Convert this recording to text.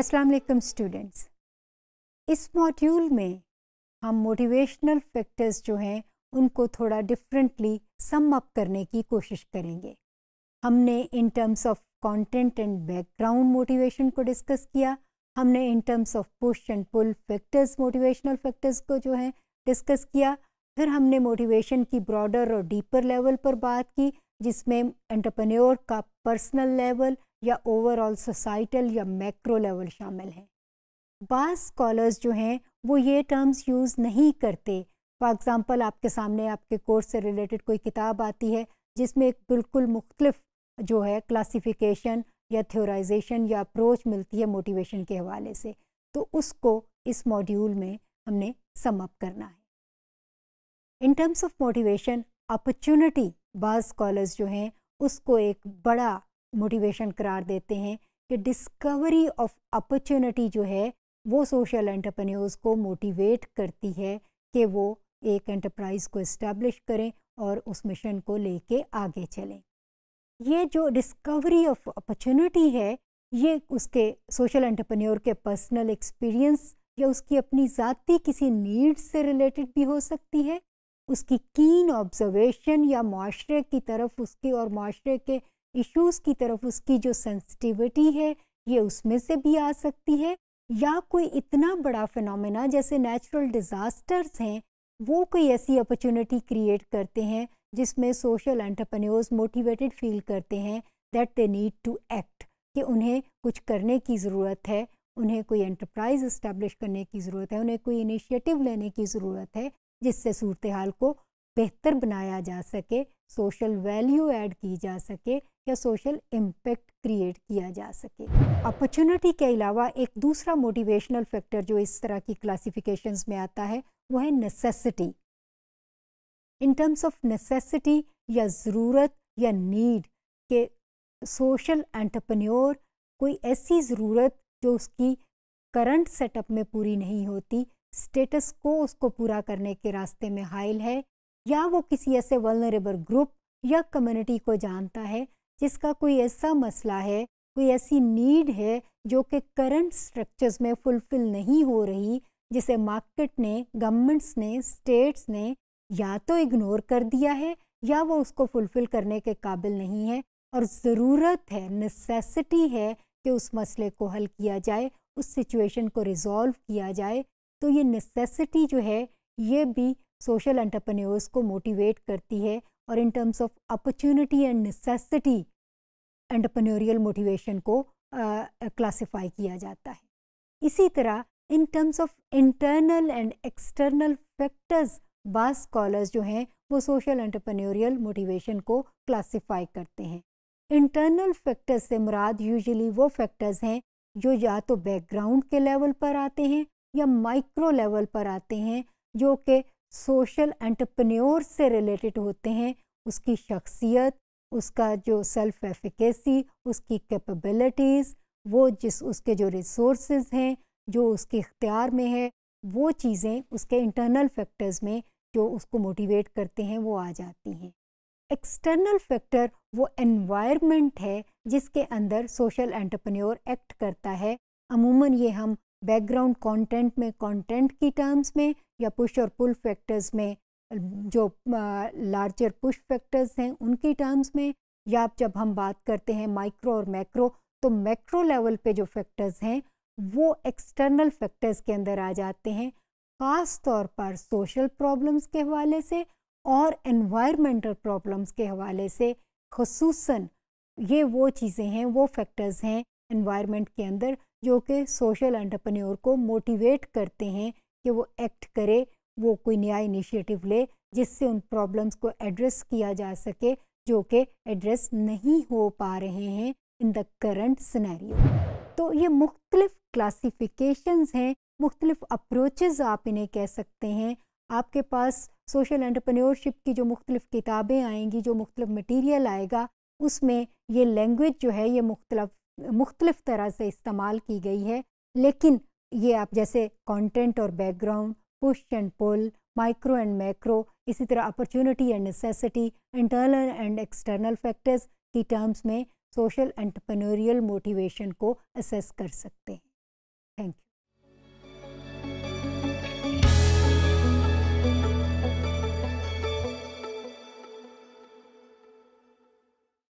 अस्सलाम वालेकुम स्टूडेंट्स इस मॉड्यूल में हम मोटिवेशनल फैक्टर्स जो हैं उनको थोड़ा डिफरेंटली सम अप करने की कोशिश करेंगे हमने in terms of content and background motivation को डिस्कस किया हमने in terms of push and pull factors motivational factors को जो है डिस्कस किया फिर हमने मोटिवेशन की ब्रॉडर और डीपर लेवल पर बात की जिसमें एंटरप्रेन्योर का पर्सनल लेवल या ओवरऑल सोसाइटल या मैक्रो लेवल शामिल हैं बास स्कॉलर्स जो हैं वो ये टर्म्स यूज़ नहीं करते फॉर एग्ज़ाम्पल आपके सामने आपके कोर्स से रिलेटेड कोई किताब आती है जिसमें एक बिल्कुल मुख्तलिफ जो है क्लासिफिकेशन या थ्योराइजेशन या अप्रोच मिलती है मोटिवेशन के हवाले से तो उसको इस मॉड्यूल में हमने समअप करना है in terms of motivation opportunity बाज स्कॉलर्स जो हैं उसको एक बड़ा मोटिवेशन करार देते हैं कि डिस्कवरी ऑफ अपॉर्चुनिटी जो है वो सोशल एंटरप्रेन्योर्स को मोटिवेट करती है कि वो एक एंटरप्राइज को इस्टेब्लिश करें और उस मिशन को लेके आगे चलें ये जो डिस्कवरी ऑफ अपॉर्चुनिटी है ये उसके सोशल एंटरप्रेन्योर के पर्सनल एक्सपीरियंस या उसकी अपनी ज़ाती किसी नीड से रिलेटेड भी हो सकती है उसकी कीन ऑब्जर्वेशन या माशरे की तरफ उसकी और माशरे के इश्यूज़ की तरफ उसकी जो सेंसिटिविटी है ये उसमें से भी आ सकती है या कोई इतना बड़ा फिनोमेना जैसे नेचुरल डिज़ास्टर्स हैं वो कोई ऐसी अपॉर्चुनिटी क्रिएट करते हैं जिसमें सोशल एंटरप्रेन्योर्स मोटिवेटेड फील करते हैं that they need to act कि उन्हें कुछ करने की ज़रूरत है उन्हें कोई एंटरप्राइज इस्टेब्लिश करने की ज़रूरत है उन्हें कोई इनिशिएटिव लेने की ज़रूरत है जिससे सूरत हाल को बेहतर बनाया जा सके सोशल वैल्यू ऐड की जा सके या सोशल इम्पेक्ट क्रिएट किया जा सके अपॉर्चुनिटी के अलावा एक दूसरा मोटिवेशनल फैक्टर जो इस तरह की क्लासिफिकेशन में आता है वो है necessity in terms of necessity या ज़रूरत या नीड के सोशल एंटरप्रेन्योर कोई ऐसी ज़रूरत जो उसकी करंट सेटअप में पूरी नहीं होती स्टेटस को उसको पूरा करने के रास्ते में हाइल है या वो किसी ऐसे वलनरेबल ग्रुप या कम्युनिटी को जानता है जिसका कोई ऐसा मसला है कोई ऐसी नीड है जो कि करंट स्ट्रक्चर्स में फुलफिल नहीं हो रही जिसे मार्केट ने गवर्नमेंट्स ने स्टेट्स ने या तो इग्नोर कर दिया है या वो उसको फुलफिल करने के काबिल नहीं है और ज़रूरत है नेसेसिटी है कि उस मसले को हल किया जाए उस सिचुएशन को रिजॉल्व किया जाए तो ये नेसेसिटी जो है ये भी सोशल एंटरप्रेन्योर्स को मोटिवेट करती है और in terms of opportunity and necessity entrepreneurial motivation को क्लासिफाई uh, किया जाता है इसी तरह in terms of internal and external factors बास स्कॉलर्स जो हैं वो सोशल एंटरप्रेन्योरियल मोटिवेशन को क्लासिफाई करते हैं इंटरनल फैक्टर्स से मुराद यूजुअली वो फैक्टर्स हैं जो या तो बैकग्राउंड के लेवल पर आते हैं या माइक्रो लेवल पर आते हैं जो कि सोशल एंटरप्रेन्योर से रिलेटेड होते हैं उसकी शख्सियत उसका जो सेल्फ एफिकेसी उसकी कैपेबिलिटीज़ वो जिस उसके जो रिसोर्स हैं जो उसके इख्तियार में है वो चीज़ें उसके इंटरनल फैक्टर्स में जो उसको मोटिवेट करते हैं वो आ जाती हैं एक्सटर्नल फैक्टर वो एनवायरनमेंट है जिसके अंदर सोशल एंटरप्रेन्योर एक्ट करता है अमूमन ये हम बैकग्राउंड कंटेंट में कंटेंट की टर्म्स में या पुश और पुल फैक्टर्स में जो लार्जर पुश फैक्टर्स हैं उनकी टर्म्स में या जब हम बात करते हैं माइक्रो और मैक्रो तो मैक्रो लेवल पे जो फैक्टर्स हैं वो एक्सटर्नल फैक्टर्स के अंदर आ जाते हैं ख़ास तौर पर सोशल प्रॉब्लम्स के हवाले से और एनवायरमेंटल प्रॉब्लम्स के हवाले से खसूस ये वो चीज़ें हैं वो फैक्टर्स हैं इन्वायरमेंट के अंदर जो कि सोशल एंटरप्रेन्योर को मोटिवेट करते हैं कि वो एक्ट करे वो कोई नया इनिशिएटिव ले जिससे उन प्रॉब्लम्स को एड्रेस किया जा सके जो कि एड्रेस नहीं हो पा रहे हैं इन द करंट सिनेरियो तो ये मुख्तलिफ क्लासिफिकेशंस हैं मुख्तलिफ अप्रोचेज़ आप इन्हें कह सकते हैं आपके पास सोशल एंटरप्रेन्योरशिप की जो मुख्तलिफ किताबें आएंगी जो मुख्तलिफ मटेरियल आएगा उसमें ये लैंग्वेज जो है ये मुख्तलिफ मुख्तलिफ तरह से इस्तेमाल की गई है लेकिन ये आप जैसे कंटेंट और background push and pull micro and macro इसी तरह opportunity and necessity internal and external factors की टर्म्स में सोशल एंटरप्रेन्योरियल मोटिवेशन को असेस कर सकते हैं थैंक यू